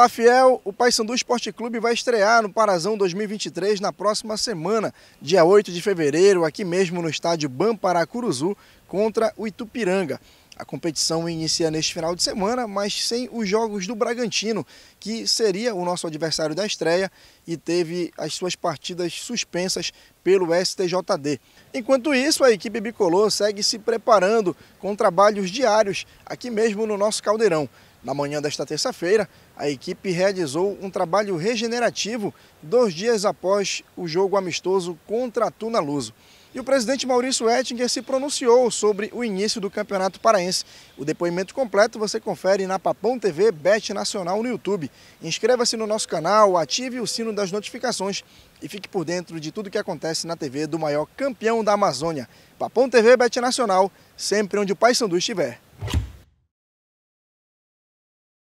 Olá, fiel! O Paysandu Esporte Clube vai estrear no Parazão 2023 na próxima semana, dia 8 de fevereiro, aqui mesmo no estádio Bamparacuruzu, contra o Itupiranga. A competição inicia neste final de semana, mas sem os jogos do Bragantino, que seria o nosso adversário da estreia e teve as suas partidas suspensas pelo STJD. Enquanto isso, a equipe bicolor segue se preparando com trabalhos diários aqui mesmo no nosso caldeirão. Na manhã desta terça-feira, a equipe realizou um trabalho regenerativo dois dias após o jogo amistoso contra a Tuna Luso. E o presidente Maurício Ettinger se pronunciou sobre o início do Campeonato Paraense. O depoimento completo você confere na Papão TV Bet Nacional no YouTube. Inscreva-se no nosso canal, ative o sino das notificações e fique por dentro de tudo que acontece na TV do maior campeão da Amazônia. Papão TV Bet Nacional, sempre onde o Pai Sandu estiver.